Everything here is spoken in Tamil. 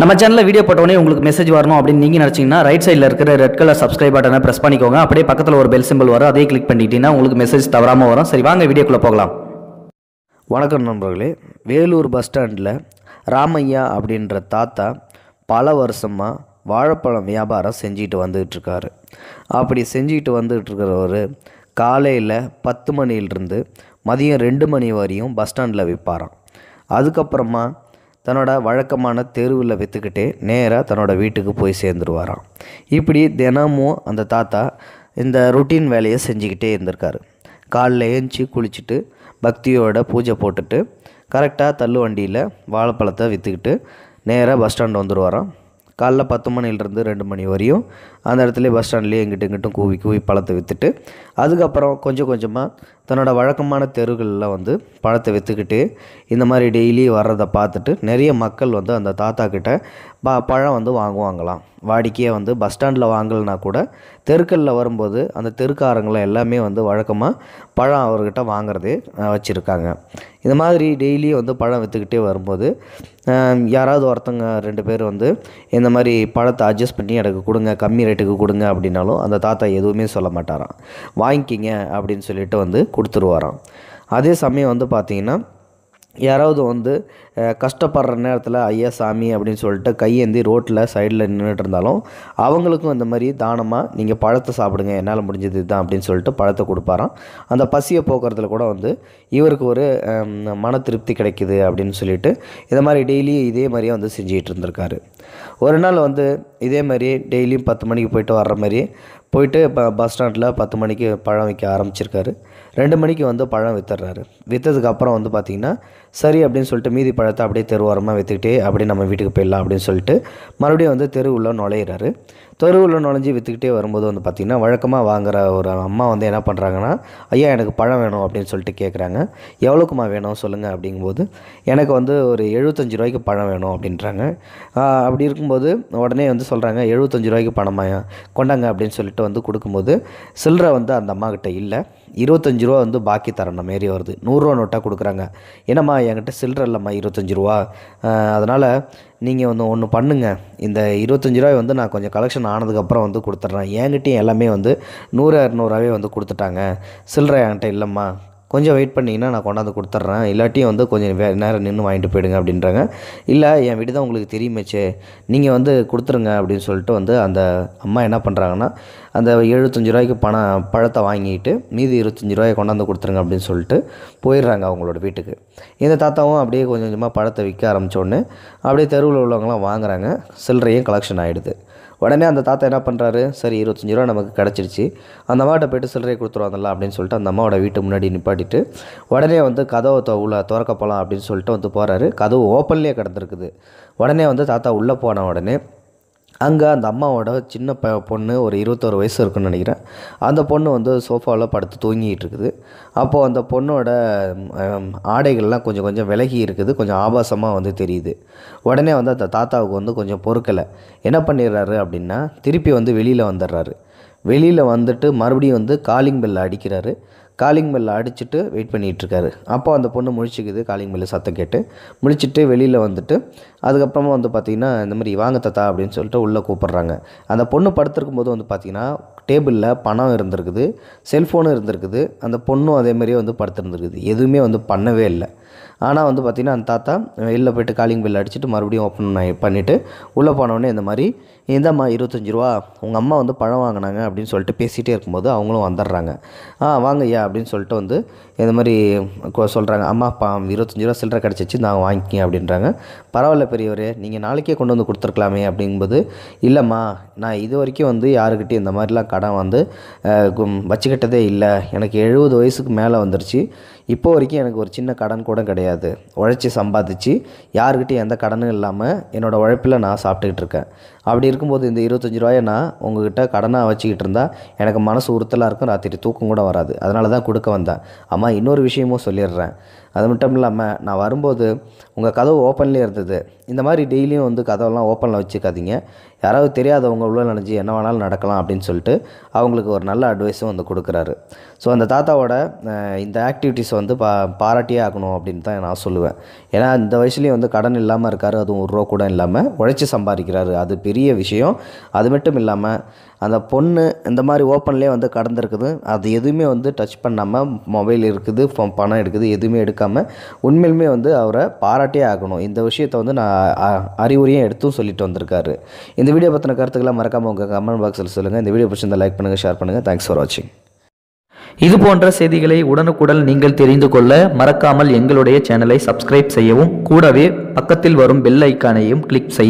நம்ம சேனலில் வீடியோ போட்டோடனே உங்களுக்கு மெசேஜ் வரணும் அப்படின்னு நீங்கள் நினச்சிங்கன்னா ரைட் சைடில் இருக்கிற ரெட் கலர் சப்ஸ்கிரைப் பட்டனை ப்ரெஸ் பண்ணிக்கோங்க அப்படியே பக்கத்தில் ஒரு பெல் சிம்பிள் வரும் அதே கிளிக் பண்ணிக்கிட்டீங்கன்னா உங்களுக்கு மெசேஜ் தவறாமல் வரும் சரி வாங்க வீடியோக்குள்ளே போகலாம் வணக்கம் நண்பர்களே வேலூர் பஸ் ஸ்டாண்டில் ராமையா அப்படின்ற தாத்தா பல வருஷமாக வாழைப்பழம் வியாபாரம் செஞ்சுட்டு வந்துகிட்ருக்காரு அப்படி செஞ்சுட்டு வந்துகிட்ருக்கிறவர் காலையில் பத்து மணிலிருந்து மதியம் ரெண்டு மணி வரையும் பஸ் ஸ்டாண்டில் விற்பாரான் அதுக்கப்புறமா தன்னோட வழக்கமான தெருவில் விற்றுக்கிட்டு நேராக தன்னோட வீட்டுக்கு போய் சேர்ந்துருவாராம் இப்படி தினமும் அந்த தாத்தா இந்த ருட்டீன் வேலையை செஞ்சுக்கிட்டே இருந்திருக்கார் காலில் ஏஞ்சி குளிச்சுட்டு பக்தியோட பூஜை போட்டுட்டு கரெக்டாக தள்ளு வண்டியில் வாழைப்பழத்தை விற்றுக்கிட்டு நேராக பஸ் ஸ்டாண்ட் வந்துடுவாராம் காலைல பத்து மணிலேருந்து ரெண்டு மணி வரையும் அந்த இடத்துல பஸ் ஸ்டாண்ட்லேயே எங்கிட்ட இங்கிட்டும் கூவி கூவி பழத்தை விற்றுட்டு அதுக்கப்புறம் கொஞ்சம் கொஞ்சமாக தன்னோட வழக்கமான தெருகளெலாம் வந்து பழத்தை விற்றுக்கிட்டு இந்த மாதிரி டெய்லி வர்றதை பார்த்துட்டு நிறைய மக்கள் வந்து அந்த தாத்தா கிட்ட ப பழம் வந்து வாங்குவாங்களாம் வாடிக்கையே வந்து பஸ் ஸ்டாண்டில் வாங்கலைனா கூட தெருக்களில் வரும்போது அந்த தெருக்காரங்களை எல்லாமே வந்து வழக்கமாக பழம் அவர்கிட்ட வாங்குறதே வச்சுருக்காங்க இந்த மாதிரி டெய்லியும் வந்து பழம் விற்றுக்கிட்டே வரும்போது யாராவது ஒருத்தங்க ரெண்டு பேர் வந்து இந்த மாதிரி பழத்தை அட்ஜஸ்ட் பண்ணி எனக்கு கொடுங்க கம்மி ரேட்டுக்கு கொடுங்க அப்படின்னாலும் அந்த தாத்தா எதுவுமே சொல்ல மாட்டாராம் வாங்கிக்கிங்க அப்படின்னு சொல்லிட்டு வந்து கொடுத்துருவாராம் அதே சமயம் வந்து பார்த்திங்கன்னா யாராவது வந்து கஷ்டப்படுற நேரத்தில் ஐயா சாமி அப்படின்னு சொல்லிட்டு கையேந்தி ரோட்டில் சைடில் நின்றுட்டு இருந்தாலும் அவங்களுக்கும் அந்த மாதிரி தானமாக நீங்கள் பழத்தை சாப்பிடுங்க என்னால் முடிஞ்சது இதுதான் அப்படின்னு சொல்லிட்டு பழத்தை கொடுப்பாராம் அந்த பசியை போக்குறதுல கூட வந்து இவருக்கு ஒரு மன திருப்தி கிடைக்கிது அப்படின்னு சொல்லிட்டு இதை மாதிரி டெய்லியும் இதே மாதிரியே வந்து செஞ்சுக்கிட்டு இருந்திருக்காரு ஒரு நாள் வந்து இதே மாதிரி டெய்லியும் பத்து மணிக்கு போயிட்டு வர்ற மாதிரி போயிட்டு இப்போ பஸ் ஸ்டாண்டில் பத்து மணிக்கு பழம் விற்க ஆரம்பிச்சிருக்காரு ரெண்டு மணிக்கு வந்து பழம் விற்றுறாரு விற்றதுக்கப்புறம் வந்து பார்த்திங்கன்னா சரி அப்படின்னு சொல்லிட்டு மீதி பழத்தை அப்படியே தெருவாரமாக விற்றுக்கிட்டே அப்படியே நம்ம வீட்டுக்கு போயிடலாம் அப்படின்னு சொல்லிட்டு மறுபடியும் வந்து தெருவுள்ள நுழையிறாரு தெருவில் நுழைஞ்சி விற்றுக்கிட்டே வரும்போது வந்து பார்த்திங்கன்னா வழக்கமாக வாங்குகிற ஒரு அம்மா வந்து என்ன பண்ணுறாங்கன்னா ஐயா எனக்கு பழம் வேணும் அப்படின்னு சொல்லிட்டு கேட்குறாங்க எவ்வளோக்குமா வேணும் சொல்லுங்கள் அப்படிங்கும்போது எனக்கு வந்து ஒரு எழுபத்தஞ்சி ரூபாய்க்கு பழம் வேணும் அப்படின்றாங்க அப்படி இருக்கும்போது உடனே வந்து சொல்கிறாங்க எழுபத்தஞ்சி ரூபாய்க்கு பணமாக கொண்டாங்க அப்படின்னு சொல்லிட்டு வந்து கொடுக்கும்போது சில்லரை வந்து அந்த அம்மாக்கிட்ட இல்லை இருபத்தஞ்சி ரூபா வந்து பாக்கி தரணும் மாரி வருது நூறுரூவா நோட்டாக கொடுக்குறாங்க என்னம்மா என்கிட்ட சில்லற இல்லைம்மா இருபத்தஞ்சி ரூபா அதனால் நீங்கள் வந்து ஒன்று பண்ணுங்கள் இந்த இருபத்தஞ்சி ரூபாய் வந்து நான் கொஞ்சம் கலெக்ஷன் ஆனதுக்கப்புறம் வந்து கொடுத்துட்றேன் என்கிட்டையும் எல்லாமே வந்து நூறு இரநூறுவாவே வந்து கொடுத்துட்டாங்க சில்லற என்கிட்ட இல்லைம்மா கொஞ்சம் வெயிட் பண்ணிங்கன்னா நான் கொண்டாந்து கொடுத்துட்றேன் இல்லாட்டியும் வந்து கொஞ்சம் வே நேரம் நின்று வாங்கிட்டு போயிடுங்க அப்படின்றாங்க இல்லை என் வீடு தான் உங்களுக்கு தெரியுமேச்சே நீங்கள் வந்து கொடுத்துருங்க அப்படின்னு சொல்லிட்டு வந்து அந்த அம்மா என்ன பண்ணுறாங்கன்னா அந்த எழுபத்தஞ்சி ரூபாய்க்கு பணம் பழத்தை வாங்கிட்டு மீதி இருபத்தஞ்சி ரூபாய் கொண்டாந்து கொடுத்துருங்க அப்படின்னு சொல்லிட்டு போயிடுறாங்க அவங்களோட வீட்டுக்கு இந்த தாத்தாவும் அப்படியே கொஞ்சம் கொஞ்சமாக பழத்தை விற்க ஆரம்பித்தோடனே அப்படியே தெருவில் உள்ளவங்களாம் வாங்குறாங்க சில்லறையும் கலெக்ஷன் ஆகிடுது உடனே அந்த தாத்தா என்ன பண்ணுறாரு சரி இருபத்தஞ்சி ரூபா நமக்கு கிடச்சிருச்சு அந்த அம்மாட்ட போய்ட்டு சில்லறையை கொடுத்துருவாங்கல்ல அப்படின்னு சொல்லிட்டு அந்த அம்மாவோட வீட்டு முன்னாடி நிப்பாட்டிட்டு உடனே வந்து கதவை உள்ள திறக்க போகலாம் அப்படின்னு சொல்லிட்டு வந்து போகிறாரு கதவு ஓப்பன்லேயே கிடந்திருக்குது உடனே வந்து தாத்தா உள்ளே போன உடனே அங்கே அந்த அம்மாவோட சின்ன ப பொண்ணு ஒரு இருபத்தோரு வயசு இருக்குன்னு நினைக்கிறேன் அந்த பொண்ணு வந்து சோஃபாவில் படுத்து தூங்கிட்டு இருக்குது அப்போது அந்த பொண்ணோட ஆடைகள்லாம் கொஞ்சம் கொஞ்சம் விலகி இருக்குது கொஞ்சம் ஆபாசமாக வந்து தெரியுது உடனே வந்து அந்த தாத்தாவுக்கு வந்து கொஞ்சம் பொறுக்கலை என்ன பண்ணிடுறாரு அப்படின்னா திருப்பி வந்து வெளியில் வந்துடுறாரு வெளியில் வந்துட்டு மறுபடியும் வந்து காலிங் பெல்லை அடிக்கிறாரு காலிங் பெல்லை அடிச்சுட்டு வெயிட் பண்ணிகிட்ருக்காரு அப்போ அந்த பொண்ணு முழிச்சிக்குது காலிங் பெல்லு சத்தம் கேட்டு முழிச்சிட்டு வெளியில் வந்துட்டு அதுக்கப்புறமா வந்து பார்த்திங்கன்னா இந்த மாதிரி வாங்க தத்தா அப்படின்னு சொல்லிட்டு உள்ளே கூப்பிட்றாங்க அந்த பொண்ணு படுத்துருக்கும் போது வந்து பார்த்திங்கன்னா டேபிளில் பணம் இருந்திருக்குது செல்ஃபோனும் இருந்திருக்குது அந்த பொண்ணும் அதேமாதிரியே வந்து படுத்துருந்துருக்குது எதுவுமே வந்து பண்ணவே இல்லை ஆனால் வந்து பார்த்திங்கன்னா அந்த தாத்தா வெளில போய்ட்டு காலிங் பில் அடிச்சுட்டு மறுபடியும் ஓப்பன் பண்ணிவிட்டு உள்ளே போனோடனே இந்த மாதிரி இந்தம்மா இருபத்தஞ்சி ரூபா உங்கள் அம்மா வந்து பழம் வாங்கினாங்க அப்படின்னு சொல்லிட்டு பேசிகிட்டே இருக்கும்போது அவங்களும் வந்துடுறாங்க ஆ வாங்க ஐயா அப்படின்னு சொல்லிட்டு வந்து இந்த மாதிரி சொல்கிறாங்க அம்மா பா இருபத்தஞ்சி ரூபா சில்லரை கிடச்சிச்சு நான் வாங்கிக்கிங்க அப்படின்றாங்க பரவாயில்ல பெரியவர் நீங்கள் நாளைக்கே கொண்டு வந்து கொடுத்துருக்கலாமே அப்படிங்கும்போது இல்லைம்மா நான் இது வரைக்கும் வந்து யாருக்கிட்டே இந்த மாதிரிலாம் கடன் வந்து வச்சுக்கிட்டதே இல்லை எனக்கு எழுபது வயசுக்கு மேலே வந்துருச்சு இப்போ வரைக்கும் எனக்கு ஒரு சின்ன கடன் கூட கிடையாது உழைச்சி சம்பாதிச்சு யாருக்கிட்டையும் எந்த கடனும் இல்லாமல் என்னோடய உழைப்பில் நான் சாப்பிட்டுக்கிட்டு இருக்கேன் அப்படி இருக்கும்போது இந்த இருபத்தஞ்சி ரூபாயை நான் உங்ககிட்ட கடனாக வச்சுக்கிட்டு இருந்தால் எனக்கு மனசு உறுத்தலாக இருக்கும் ராத்திரி தூக்கம் கூட வராது அதனால தான் கொடுக்க வந்தேன் அம்மா இன்னொரு விஷயமும் சொல்லிடுறேன் அது மட்டும் இல்லாமல் நான் வரும்போது உங்கள் கதவு ஓப்பன்லேயே இருந்தது இந்த மாதிரி டெய்லியும் வந்து கதவெல்லாம் ஓப்பனில் வச்சுக்காதீங்க யாராவது தெரியாதவங்க உள்ள நினைஞ்சு என்ன வேணாலும் நடக்கலாம் அப்படின்னு சொல்லிட்டு அவங்களுக்கு ஒரு நல்ல அட்வைஸும் வந்து கொடுக்குறாரு ஸோ அந்த தாத்தாவோட இந்த ஆக்டிவிட்டீஸ் வந்து பா பாராட்டியே ஆகணும் அப்படின்னு தான் நான் சொல்லுவேன் ஏன்னா இந்த வயசுலேயும் வந்து கடன் இல்லாமல் இருக்கார் அதுவும் ஒரு ரூபா கூட இல்லாமல் உழைச்சி சம்பாதிக்கிறாரு அது பெரிய விஷயம் அது மட்டும் இல்லாமல் அந்த பொண்ணு இந்த மாதிரி ஓப்பன்லேயே வந்து கடந்திருக்குது அது எதுவுமே வந்து டச் பண்ணாமல் மொபைல் இருக்குது பணம் எடுக்குது எதுவுமே எடுக்காமல் உண்மையிலுமே வந்து அவரை பாராட்டியே ஆகணும் இந்த விஷயத்த வந்து நான் அறிவுரையும் எடுத்தும் சொல்லிட்டு வந்திருக்காரு இந்த வீடியோ பற்றின கருத்துக்கெல்லாம் மறக்காமல் உங்கள் கமெண்ட் பாக்ஸில் சொல்லுங்கள் இந்த வீடியோ பிடிச்சிருந்தால் லைக் பண்ணுங்கள் ஷேர் பண்ணுங்கள் தேங்க்ஸ் ஃபார் வாட்சிங் இது போன்ற செய்திகளை உடனுக்குடன் நீங்கள் தெரிந்து கொள்ள மறக்காமல் எங்களுடைய சேனலை சப்ஸ்கிரைப் செய்யவும் கூடவே பக்கத்தில் வரும் பெல் ஐக்கானையும் கிளிக் செய்ய